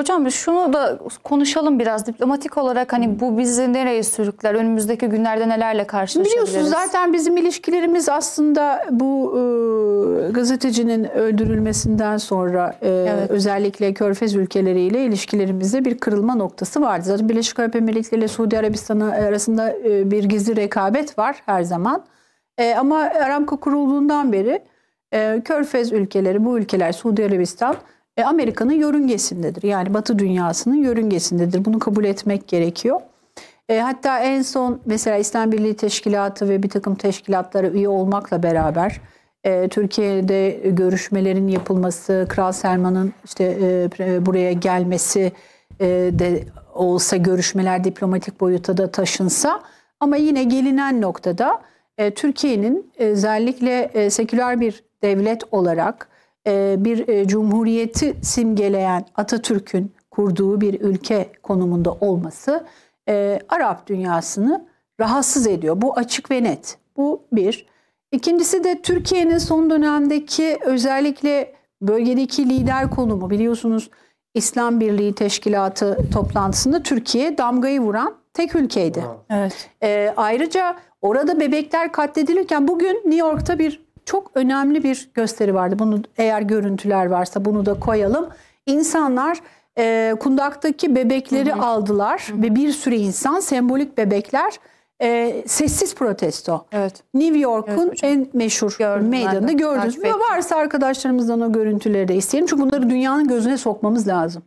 hocam şunu da konuşalım biraz diplomatik olarak hani bu bizi nereye sürükler? Önümüzdeki günlerde nelerle karşılaşabiliriz? Biliyorsunuz zaten bizim ilişkilerimiz aslında bu e, gazetecinin öldürülmesinden sonra e, evet. özellikle Körfez ülkeleriyle ilişkilerimizde bir kırılma noktası vardı. Zaten Birleşik Arap Emirlikleri ile Suudi Arabistan arasında e, bir gizli rekabet var her zaman. E, ama Aramco kurulduğundan beri e, Körfez ülkeleri, bu ülkeler Suudi Arabistan e, Amerika'nın yörüngesindedir. Yani Batı dünyasının yörüngesindedir. Bunu kabul etmek gerekiyor. E, hatta en son mesela İslam Birliği Teşkilatı ve bir takım teşkilatlara üye olmakla beraber e, Türkiye'de görüşmelerin yapılması, Kral Selman'ın işte e, buraya gelmesi e, de olsa görüşmeler diplomatik boyuta da taşınsa ama yine gelinen noktada e, Türkiye'nin e, özellikle e, seküler bir devlet olarak e, bir e, cumhuriyeti simgeleyen Atatürk'ün kurduğu bir ülke konumunda olması e, Arap dünyasını rahatsız ediyor. Bu açık ve net. Bu bir. İkincisi de Türkiye'nin son dönemdeki özellikle bölgedeki lider konumu biliyorsunuz İslam Birliği Teşkilatı toplantısında Türkiye damgayı vuran tek ülkeydi. Evet. Ee, ayrıca orada bebekler katledilirken bugün New York'ta bir çok önemli bir gösteri vardı. Bunu eğer görüntüler varsa bunu da koyalım. İnsanlar e, kundaktaki bebekleri hı hı. aldılar hı hı. ve bir sürü insan sembolik bebekler e, sessiz protesto. Evet. New York'un evet, en meşhur gördüm, meydanını gördünüz mü? Varsa arkadaşlarımızdan o görüntüleri de isteyelim. Çünkü bunları dünyanın gözüne sokmamız lazım.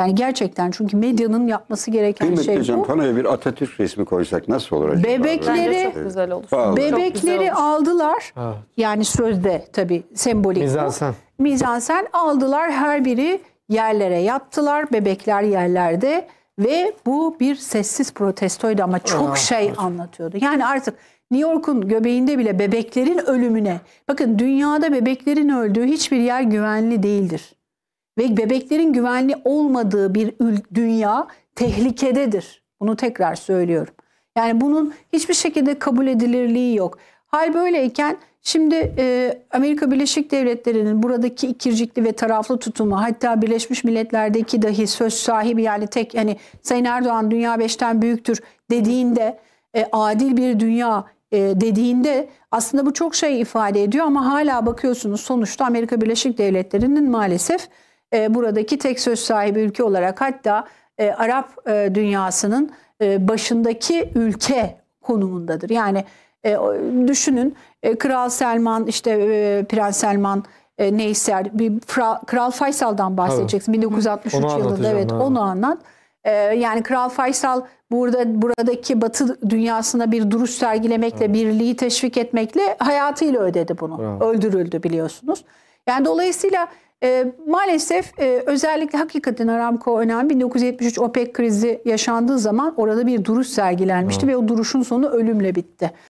Yani gerçekten çünkü medyanın yapması gereken Kıymetli şey hocam, bu. panoya bir Atatürk resmi koysak nasıl olur acaba? Bebekleri güzel olur. Vallahi. güzel Bebekleri aldılar. Evet. Yani sözde tabii sembolik Mizansen. bu. Mizansen aldılar her biri yerlere yattılar. Bebekler yerlerde ve bu bir sessiz protestoydu ama çok Aa, şey anlatıyordu. Yani artık New York'un göbeğinde bile bebeklerin ölümüne. Bakın dünyada bebeklerin öldüğü hiçbir yer güvenli değildir ve bebeklerin güvenli olmadığı bir dünya tehlikededir. Bunu tekrar söylüyorum. Yani bunun hiçbir şekilde kabul edilirliği yok. Hal böyleyken şimdi e, Amerika Birleşik Devletleri'nin buradaki ikircikli ve taraflı tutumu hatta Birleşmiş Milletler'deki dahi söz sahibi yani tek yani Sayın Erdoğan dünya beşten büyüktür dediğinde e, adil bir dünya e, dediğinde aslında bu çok şey ifade ediyor ama hala bakıyorsunuz sonuçta Amerika Birleşik Devletleri'nin maalesef e, buradaki tek söz sahibi ülke olarak hatta e, Arap e, dünyasının e, başındaki ülke konumundadır. Yani e, düşünün e, Kral Selman işte e, Prens Selman e, ne ister bir Fra, Kral Faysal'dan bahsedeceksin. Evet. 1963 onu yılında evet ha. onu anlat. E, yani Kral Faysal burada buradaki Batı dünyasına bir duruş sergilemekle evet. birliği teşvik etmekle hayatıyla ödedi bunu. Evet. Öldürüldü biliyorsunuz. Yani dolayısıyla ee, maalesef e, özellikle hakikaten Aramco önemli. 1973 OPEC krizi yaşandığı zaman orada bir duruş sergilenmişti Hı. ve o duruşun sonu ölümle bitti.